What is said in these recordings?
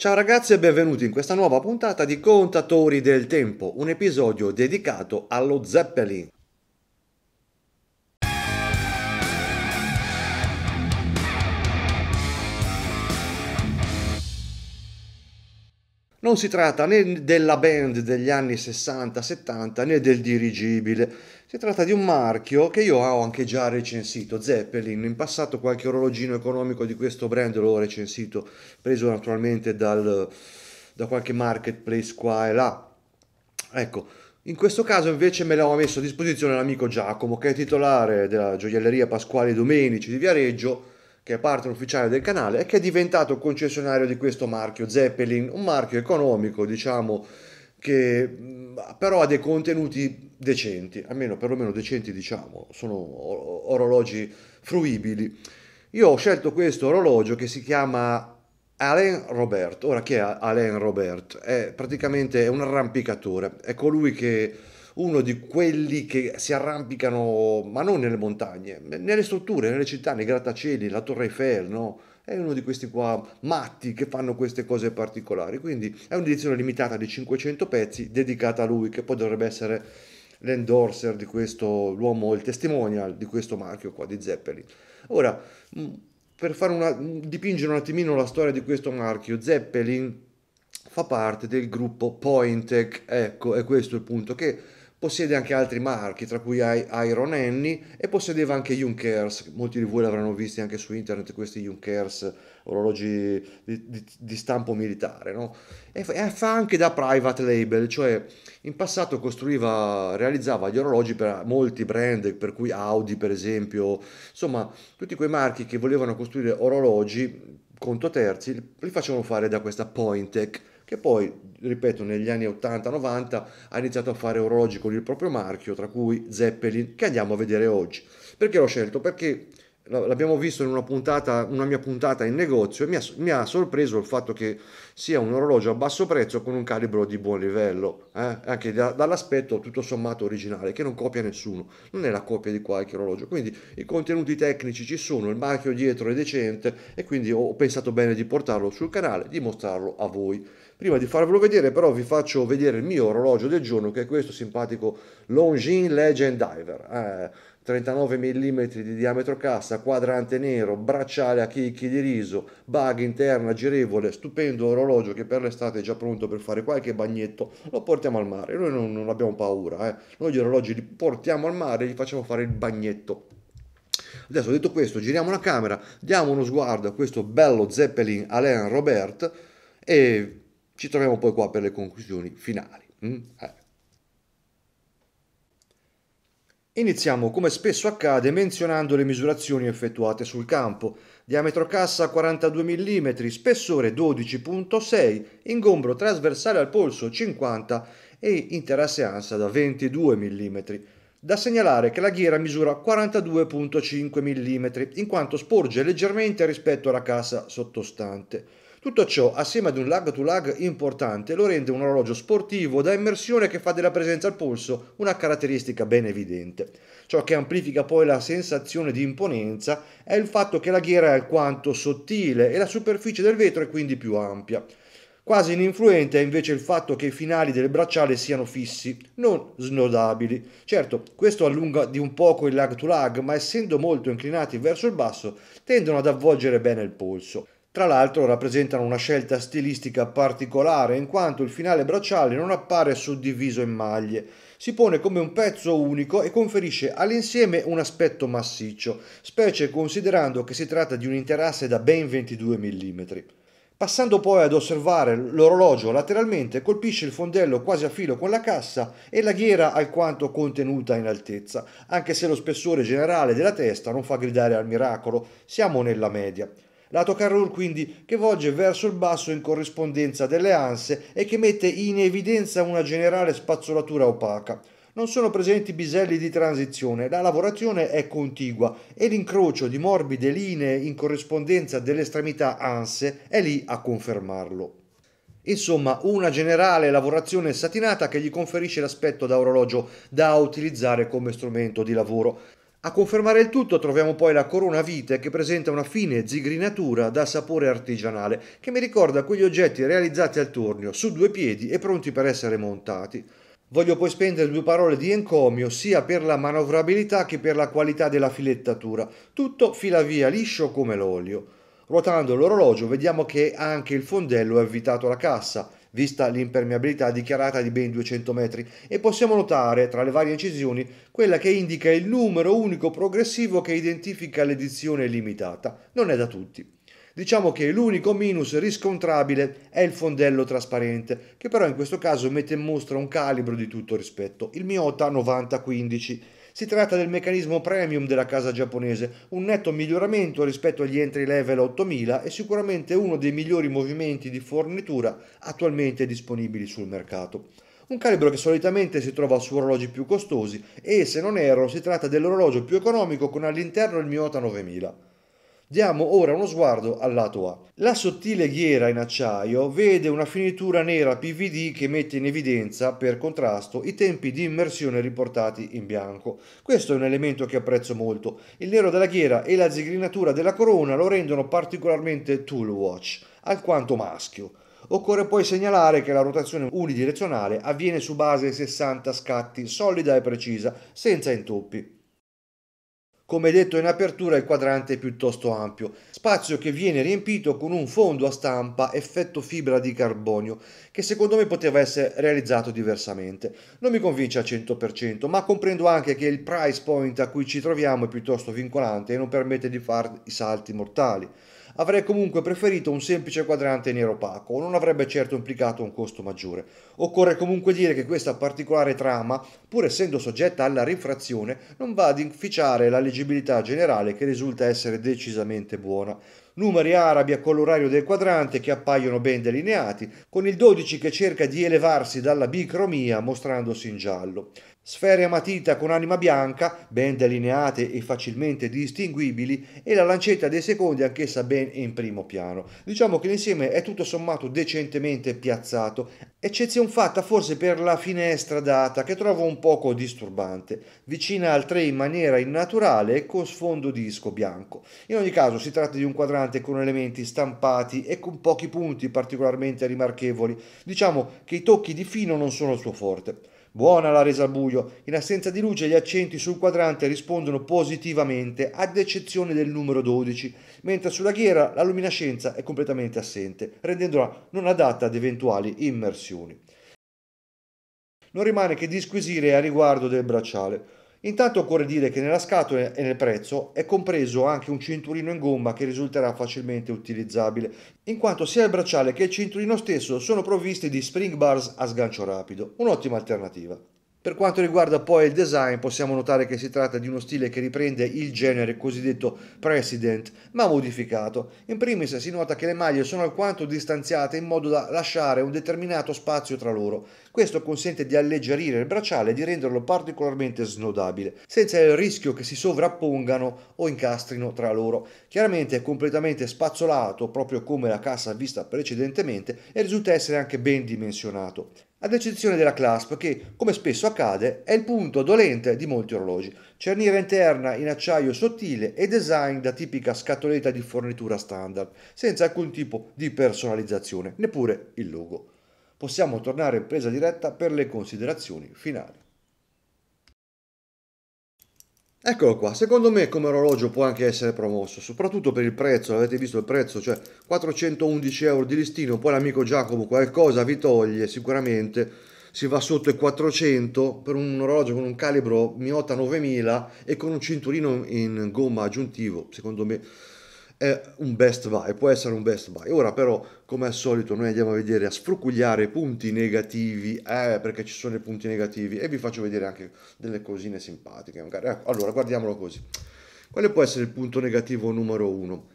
Ciao ragazzi e benvenuti in questa nuova puntata di Contatori del Tempo, un episodio dedicato allo Zeppelin. Non si tratta né della band degli anni 60-70 né del dirigibile si tratta di un marchio che io ho anche già recensito, Zeppelin, in passato qualche orologino economico di questo brand l'ho recensito, preso naturalmente dal, da qualche marketplace qua e là. Ecco, in questo caso invece me l'ho messo a disposizione l'amico Giacomo, che è titolare della gioielleria Pasquale Domenici di Viareggio, che è parte ufficiale del canale e che è diventato concessionario di questo marchio Zeppelin, un marchio economico, diciamo, che però ha dei contenuti decenti, almeno perlomeno decenti diciamo, sono orologi fruibili. Io ho scelto questo orologio che si chiama Alain Robert. Ora chi è Alain Robert? È praticamente un arrampicatore, è colui che uno di quelli che si arrampicano, ma non nelle montagne, nelle strutture, nelle città, nei grattacieli, la Torre Eiffel, no? è uno di questi qua matti che fanno queste cose particolari. Quindi è un'edizione limitata di 500 pezzi dedicata a lui, che poi dovrebbe essere l'endorser di questo, l'uomo, il testimonial di questo marchio qua, di Zeppelin. Ora, mm, per fare una, mm, dipingere un attimino la storia di questo marchio, Zeppelin fa parte del gruppo Pointec, ecco, è questo il punto, che Possiede anche altri marchi, tra cui Iron Annie e possedeva anche Junkers. Molti di voi l'avranno visti anche su internet questi Junkers, orologi di, di, di stampo militare. No? E fa anche da private label, cioè in passato costruiva, realizzava gli orologi per molti brand, per cui Audi per esempio, insomma tutti quei marchi che volevano costruire orologi conto terzi li facevano fare da questa Pointec che poi, ripeto, negli anni 80-90 ha iniziato a fare orologi con il proprio marchio, tra cui Zeppelin, che andiamo a vedere oggi. Perché l'ho scelto? Perché l'abbiamo visto in una, puntata, una mia puntata in negozio e mi ha, mi ha, sorpreso il fatto che sia un orologio a basso prezzo con un calibro di buon livello, eh? anche da, dall'aspetto tutto sommato originale, che non copia nessuno, non è la copia di qualche orologio. Quindi i contenuti tecnici ci sono, il marchio dietro è decente e quindi ho pensato bene di portarlo sul canale, di mostrarlo a voi. Prima di farvelo vedere però vi faccio vedere il mio orologio del giorno che è questo simpatico Longines Legend Diver. Eh, 39 mm di diametro cassa, quadrante nero, bracciale a chicchi di riso, baga interna girevole, stupendo orologio che per l'estate è già pronto per fare qualche bagnetto, lo portiamo al mare, noi non, non abbiamo paura, eh. noi gli orologi li portiamo al mare e gli facciamo fare il bagnetto. Adesso detto questo, giriamo la camera, diamo uno sguardo a questo bello Zeppelin Alain Robert e ci troviamo poi qua per le conclusioni finali. Mm? Eh. Iniziamo, come spesso accade, menzionando le misurazioni effettuate sul campo. Diametro cassa 42 mm, spessore 12.6, ingombro trasversale al polso 50 e interasseanza da 22 mm. Da segnalare che la ghiera misura 42.5 mm, in quanto sporge leggermente rispetto alla cassa sottostante. Tutto ciò, assieme ad un lag-to-lag importante, lo rende un orologio sportivo da immersione che fa della presenza al polso una caratteristica ben evidente. Ciò che amplifica poi la sensazione di imponenza è il fatto che la ghiera è alquanto sottile e la superficie del vetro è quindi più ampia. Quasi ininfluente è invece il fatto che i finali del bracciale siano fissi, non snodabili. Certo, questo allunga di un poco il lag to lag, ma essendo molto inclinati verso il basso, tendono ad avvolgere bene il polso. Tra l'altro rappresentano una scelta stilistica particolare in quanto il finale bracciale non appare suddiviso in maglie, si pone come un pezzo unico e conferisce all'insieme un aspetto massiccio, specie considerando che si tratta di un interasse da ben 22 mm. Passando poi ad osservare l'orologio lateralmente colpisce il fondello quasi a filo con la cassa e la ghiera alquanto contenuta in altezza, anche se lo spessore generale della testa non fa gridare al miracolo, siamo nella media. Lato Carroll quindi che volge verso il basso in corrispondenza delle anse e che mette in evidenza una generale spazzolatura opaca. Non sono presenti biselli di transizione, la lavorazione è contigua e l'incrocio di morbide linee in corrispondenza dell'estremità anse è lì a confermarlo. Insomma, una generale lavorazione satinata che gli conferisce l'aspetto da orologio da utilizzare come strumento di lavoro. A confermare il tutto troviamo poi la corona vite che presenta una fine zigrinatura da sapore artigianale che mi ricorda quegli oggetti realizzati al tornio su due piedi e pronti per essere montati. Voglio poi spendere due parole di encomio sia per la manovrabilità che per la qualità della filettatura. Tutto fila via liscio come l'olio. Ruotando l'orologio vediamo che anche il fondello è avvitato alla cassa, vista l'impermeabilità dichiarata di ben 200 metri, e possiamo notare, tra le varie incisioni, quella che indica il numero unico progressivo che identifica l'edizione limitata. Non è da tutti. Diciamo che l'unico minus riscontrabile è il fondello trasparente, che però in questo caso mette in mostra un calibro di tutto rispetto, il Miota 9015 si tratta del meccanismo premium della casa giapponese, un netto miglioramento rispetto agli entry level 8000 e sicuramente uno dei migliori movimenti di fornitura attualmente disponibili sul mercato. Un calibro che solitamente si trova su orologi più costosi e, se non erro, si tratta dell'orologio più economico con all'interno il Miota 9000. Diamo ora uno sguardo al lato A. La sottile ghiera in acciaio vede una finitura nera PVD che mette in evidenza, per contrasto, i tempi di immersione riportati in bianco. Questo è un elemento che apprezzo molto. Il nero della ghiera e la zigrinatura della corona lo rendono particolarmente tool watch, alquanto maschio. Occorre poi segnalare che la rotazione unidirezionale avviene su base 60 scatti, solida e precisa, senza intoppi. Come detto in apertura il quadrante è piuttosto ampio, spazio che viene riempito con un fondo a stampa effetto fibra di carbonio, che secondo me poteva essere realizzato diversamente. Non mi convince al 100%, ma comprendo anche che il price point a cui ci troviamo è piuttosto vincolante e non permette di fare i salti mortali. Avrei comunque preferito un semplice quadrante nero opaco, non avrebbe certo implicato un costo maggiore. Occorre comunque dire che questa particolare trama, pur essendo soggetta alla rifrazione, non va ad inficiare la legge leggibilità generale che risulta essere decisamente buona. Numeri arabi a colorario del quadrante che appaiono ben delineati, con il 12 che cerca di elevarsi dalla bicromia mostrandosi in giallo. Sfere a matita con anima bianca, ben delineate e facilmente distinguibili, e la lancetta dei secondi anch'essa ben in primo piano. Diciamo che l'insieme è tutto sommato decentemente piazzato, eccezion fatta forse per la finestra data, che trovo un poco disturbante, vicina al 3 in maniera innaturale e con sfondo disco bianco. In ogni caso si tratta di un quadrante con elementi stampati e con pochi punti particolarmente rimarchevoli. Diciamo che i tocchi di fino non sono il suo forte. Buona la resa al buio. In assenza di luce gli accenti sul quadrante rispondono positivamente, ad eccezione del numero 12, mentre sulla ghiera la luminescenza è completamente assente, rendendola non adatta ad eventuali immersioni. Non rimane che disquisire a riguardo del bracciale. Intanto occorre dire che nella scatola e nel prezzo è compreso anche un cinturino in gomma che risulterà facilmente utilizzabile, in quanto sia il bracciale che il cinturino stesso sono provvisti di spring bars a sgancio rapido, un'ottima alternativa. Per quanto riguarda poi il design, possiamo notare che si tratta di uno stile che riprende il genere cosiddetto President, ma modificato. In primis si nota che le maglie sono alquanto distanziate in modo da lasciare un determinato spazio tra loro. Questo consente di alleggerire il bracciale e di renderlo particolarmente snodabile, senza il rischio che si sovrappongano o incastrino tra loro. Chiaramente è completamente spazzolato, proprio come la cassa vista precedentemente, e risulta essere anche ben dimensionato ad eccezione della clasp che, come spesso accade, è il punto dolente di molti orologi. Cerniera interna in acciaio sottile e design da tipica scatoletta di fornitura standard, senza alcun tipo di personalizzazione, neppure il logo. Possiamo tornare in presa diretta per le considerazioni finali. Eccolo qua, secondo me come orologio può anche essere promosso, soprattutto per il prezzo, avete visto il prezzo, cioè 411 euro di listino, poi l'amico Giacomo qualcosa vi toglie sicuramente, si va sotto i 400 per un orologio con un calibro Miota 9000 e con un cinturino in gomma aggiuntivo, secondo me è un best buy, può essere un best buy. Ora però, come al solito, noi andiamo a vedere, a sfrucugliare i punti negativi, eh, perché ci sono i punti negativi, e vi faccio vedere anche delle cosine simpatiche. Magari. Ecco, allora, guardiamolo così. Quale può essere il punto negativo numero uno?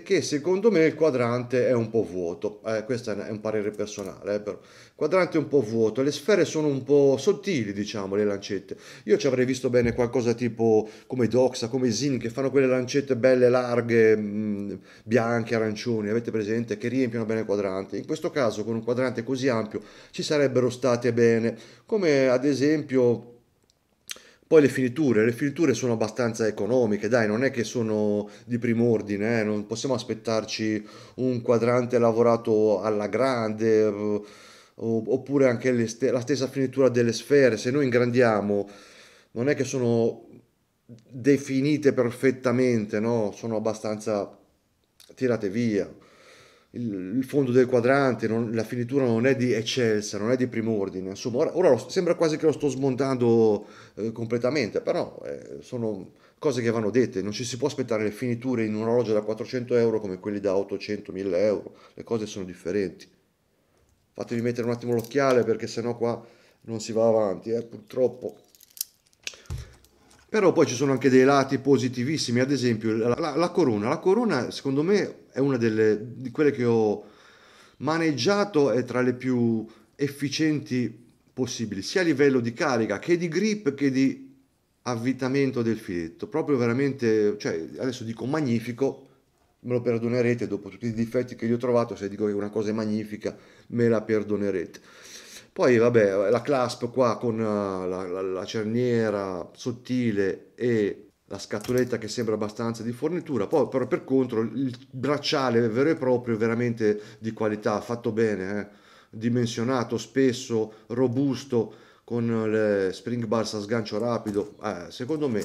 che secondo me il quadrante è un po' vuoto, eh, questo è un parere personale, eh, però. il quadrante è un po' vuoto, le sfere sono un po' sottili, diciamo, le lancette. Io ci avrei visto bene qualcosa tipo come Doxa, come Zin, che fanno quelle lancette belle, larghe, mh, bianche, arancioni, avete presente, che riempiono bene il quadrante. In questo caso, con un quadrante così ampio, ci sarebbero state bene, come ad esempio poi le finiture, le finiture sono abbastanza economiche, dai, non è che sono di primo ordine, eh? non possiamo aspettarci un quadrante lavorato alla grande, eh, oppure anche st- la stessa finitura delle sfere, se noi ingrandiamo, non è che sono definite perfettamente, no? sono abbastanza tirate via il, fondo del quadrante, non, la finitura non è di eccelsa, non è di primo ordine. Insomma, ora, ora lo, sembra quasi che lo sto smontando eh, completamente, però eh, sono cose che vanno dette. Non ci si può aspettare le finiture in un orologio da 400 euro come quelli da 800-1000 euro. Le cose sono differenti. Fatevi mettere un attimo l'occhiale perché sennò qua non si va avanti, eh, purtroppo. Però poi ci sono anche dei lati positivissimi, ad esempio la, la, la corona. La corona secondo me è una delle, di quelle che ho maneggiato, è tra le più efficienti possibili, sia a livello di carica che di grip che di avvitamento del filetto. Proprio veramente, cioè adesso dico magnifico, me lo perdonerete dopo tutti i difetti che gli ho trovato, se dico che una cosa è magnifica me la perdonerete poi vabbè, la clasp qua con eh, la, la, la cerniera sottile e la scatoletta che sembra abbastanza di fornitura, poi però per contro il bracciale vero e proprio, veramente di qualità, fatto bene, eh? dimensionato, spesso, robusto, con le spring bars a sgancio rapido, eh, secondo me,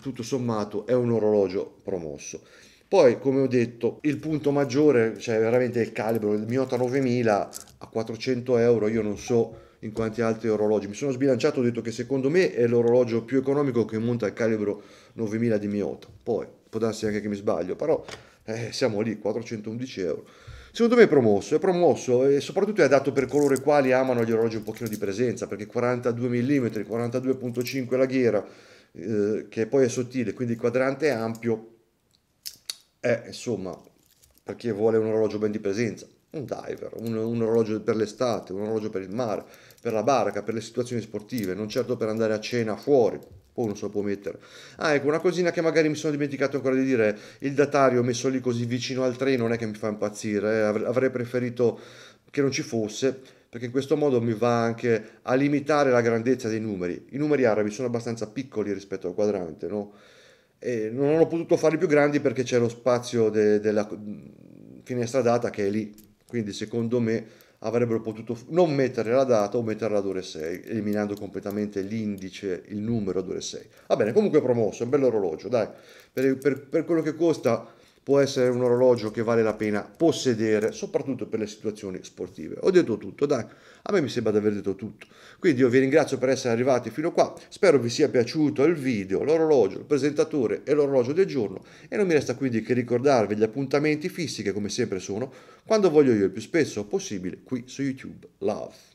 tutto sommato, è un orologio promosso. Poi, come ho detto, il punto maggiore, cioè veramente il calibro, il Miota 9000 a 400 euro, io non so in quanti altri orologi. Mi sono sbilanciato, ho detto che secondo me è l'orologio più economico che monta il calibro 9000 di Miota. Poi, può darsi anche che mi sbaglio, però eh, siamo lì, 411 euro. Secondo me è promosso, è promosso e soprattutto è adatto per coloro i quali amano gli orologi un pochino di presenza, perché 42 mm, 42.5 la ghiera, eh, che poi è sottile, quindi il quadrante è ampio, è eh, insomma per chi vuole un orologio ben di presenza, un diver, un, un, orologio per l'estate, un orologio per il mare, per la barca, per le situazioni sportive, non certo per andare a cena fuori. Poi non se lo può mettere. Ah, ecco, una cosina che magari mi sono dimenticato ancora di dire, il datario messo lì così vicino al treno non è che mi fa impazzire, eh. avrei preferito che non ci fosse, perché in questo modo mi va anche a limitare la grandezza dei numeri. I numeri arabi sono abbastanza piccoli rispetto al quadrante, no? E non ho potuto farli più grandi perché c'è lo spazio de- della finestra data che è lì, quindi secondo me avrebbero potuto non mettere la data o metterla ad ore 6, eliminando completamente l'indice, il numero ad ore 6. Va bene, comunque promosso, è un bello orologio dai, per, per, per quello che costa può essere un orologio che vale la pena possedere, soprattutto per le situazioni sportive. Ho detto tutto, dai, a me mi sembra di aver detto tutto. Quindi io vi ringrazio per essere arrivati fino qua, spero vi sia piaciuto il video, l'orologio, il presentatore e l'orologio del giorno e non mi resta quindi che ricordarvi gli appuntamenti fissi che come sempre sono quando voglio io il più spesso possibile qui su YouTube. Love.